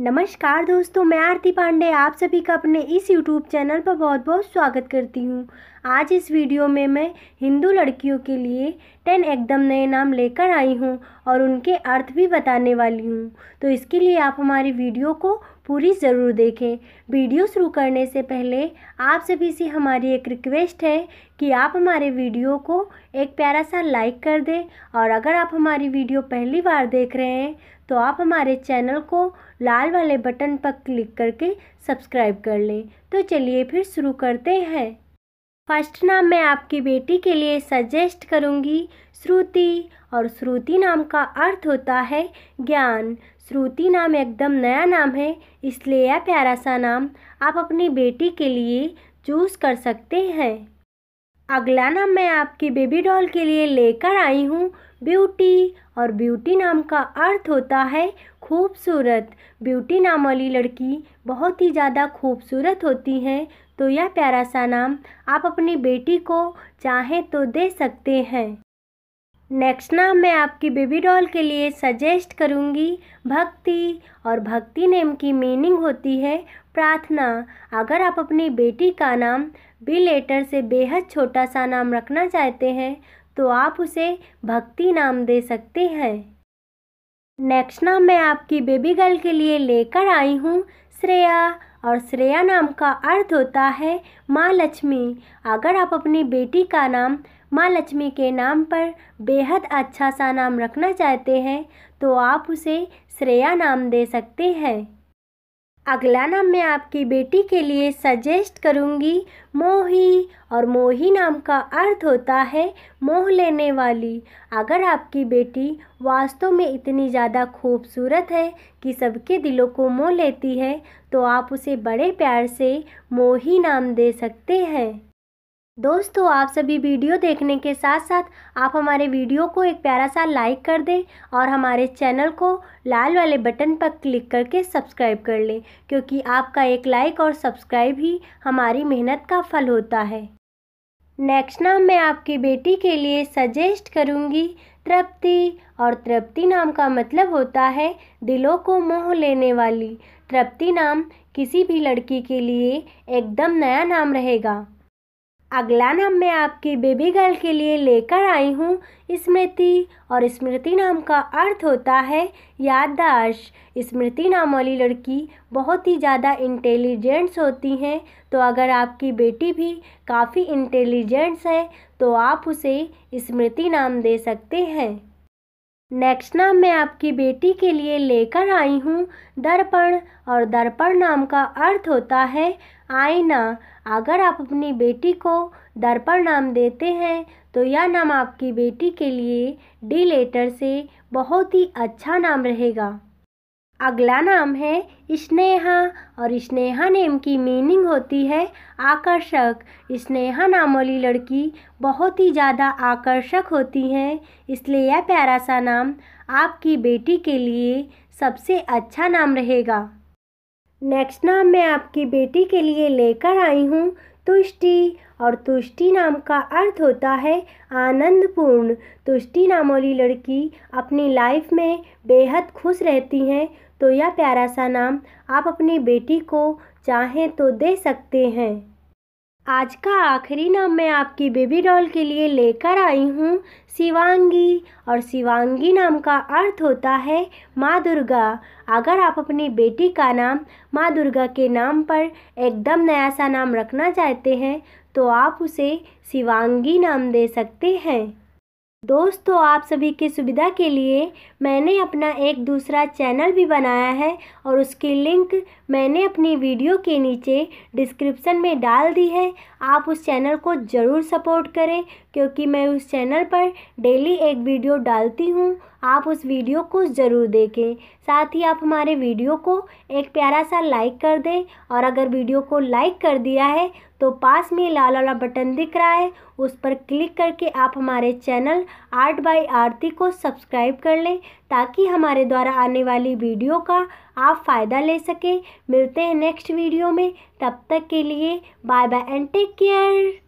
नमस्कार दोस्तों मैं आरती पांडे आप सभी का अपने इस यूट्यूब चैनल पर बहुत बहुत स्वागत करती हूँ आज इस वीडियो में मैं हिंदू लड़कियों के लिए टेन एकदम नए नाम लेकर आई हूँ और उनके अर्थ भी बताने वाली हूँ तो इसके लिए आप हमारी वीडियो को पूरी ज़रूर देखें वीडियो शुरू करने से पहले आप सभी से हमारी एक रिक्वेस्ट है कि आप हमारे वीडियो को एक प्यारा सा लाइक कर दें और अगर आप हमारी वीडियो पहली बार देख रहे हैं तो आप हमारे चैनल को लाल वाले बटन पर क्लिक करके सब्सक्राइब कर लें तो चलिए फिर शुरू करते हैं फर्स्ट नाम मैं आपकी बेटी के लिए सजेस्ट करूंगी श्रुति और श्रुति नाम का अर्थ होता है ज्ञान श्रुति नाम एकदम नया नाम है इसलिए यह प्यारा सा नाम आप अपनी बेटी के लिए चूज़ कर सकते हैं अगला नाम मैं आपकी बेबी डॉल के लिए लेकर आई हूँ ब्यूटी और ब्यूटी नाम का अर्थ होता है खूबसूरत ब्यूटी नाम वाली लड़की बहुत ही ज़्यादा खूबसूरत होती हैं तो यह प्यारा सा नाम आप अपनी बेटी को चाहें तो दे सकते हैं नेक्स्ट ना मैं आपकी बेबी डॉल के लिए सजेस्ट करूँगी भक्ति और भक्ति नेम की मीनिंग होती है प्रार्थना अगर आप अपनी बेटी का नाम बी लेटर से बेहद छोटा सा नाम रखना चाहते हैं तो आप उसे भक्ति नाम दे सकते हैं नेक्स्ट ना मैं आपकी बेबी गर्ल के लिए लेकर आई हूँ श्रेया और श्रेया नाम का अर्थ होता है माँ लक्ष्मी अगर आप अपनी बेटी का नाम माँ लक्ष्मी के नाम पर बेहद अच्छा सा नाम रखना चाहते हैं तो आप उसे श्रेया नाम दे सकते हैं अगला नाम मैं आपकी बेटी के लिए सजेस्ट करूँगी मोही और मोही नाम का अर्थ होता है मोह लेने वाली अगर आपकी बेटी वास्तव में इतनी ज़्यादा खूबसूरत है कि सबके दिलों को मोह लेती है तो आप उसे बड़े प्यार से मोही नाम दे सकते हैं दोस्तों आप सभी वीडियो देखने के साथ साथ आप हमारे वीडियो को एक प्यारा सा लाइक कर दें और हमारे चैनल को लाल वाले बटन पर क्लिक करके सब्सक्राइब कर लें क्योंकि आपका एक लाइक और सब्सक्राइब ही हमारी मेहनत का फल होता है नेक्स्ट नाम मैं आपकी बेटी के लिए सजेस्ट करूँगी तृप्ति और तृप्ति नाम का मतलब होता है दिलों को मोह लेने वाली तृप्ति नाम किसी भी लड़की के लिए एकदम नया नाम रहेगा अगला नाम मैं आपकी बेबी गर्ल के लिए लेकर आई हूँ स्मृति और स्मृति नाम का अर्थ होता है याददाश्त स्मृति नाम वाली लड़की बहुत ही ज़्यादा इंटेलिजेंट्स होती हैं तो अगर आपकी बेटी भी काफ़ी इंटेलिजेंट्स है तो आप उसे स्मृति नाम दे सकते हैं नेक्स्ट नाम मैं आपकी बेटी के लिए लेकर आई हूँ दर्पण और दर्पण नाम का अर्थ होता है आईना अगर आप अपनी बेटी को दर्पण नाम देते हैं तो यह नाम आपकी बेटी के लिए डी लेटर से बहुत ही अच्छा नाम रहेगा अगला नाम है स्नेहा और स्नेहा नेम की मीनिंग होती है आकर्षक स्नेहा नाम वाली लड़की बहुत ही ज़्यादा आकर्षक होती हैं इसलिए यह प्यारा सा नाम आपकी बेटी के लिए सबसे अच्छा नाम रहेगा नेक्स्ट नाम मैं आपकी बेटी के लिए लेकर आई हूँ तुष्टि और तुष्टि नाम का अर्थ होता है आनंदपूर्ण तुष्टि नाम वाली लड़की अपनी लाइफ में बेहद खुश रहती हैं तो यह प्यारा सा नाम आप अपनी बेटी को चाहें तो दे सकते हैं आज का आखिरी नाम मैं आपकी बेबी डॉल के लिए लेकर आई हूँ शिवांगी और शिवांगी नाम का अर्थ होता है माँ दुर्गा अगर आप अपनी बेटी का नाम माँ दुर्गा के नाम पर एकदम नया सा नाम रखना चाहते हैं तो आप उसे शिवांगी नाम दे सकते हैं दोस्तों आप सभी की सुविधा के लिए मैंने अपना एक दूसरा चैनल भी बनाया है और उसकी लिंक मैंने अपनी वीडियो के नीचे डिस्क्रिप्शन में डाल दी है आप उस चैनल को ज़रूर सपोर्ट करें क्योंकि मैं उस चैनल पर डेली एक वीडियो डालती हूँ आप उस वीडियो को ज़रूर देखें साथ ही आप हमारे वीडियो को एक प्यारा सा लाइक कर दें और अगर वीडियो को लाइक कर दिया है तो पास में लाल वाला बटन दिख रहा है उस पर क्लिक करके आप हमारे चैनल आर्ट बाय आरती को सब्सक्राइब कर लें ताकि हमारे द्वारा आने वाली वीडियो का आप फ़ायदा ले सकें मिलते हैं नेक्स्ट वीडियो में तब तक के लिए bye bye and take care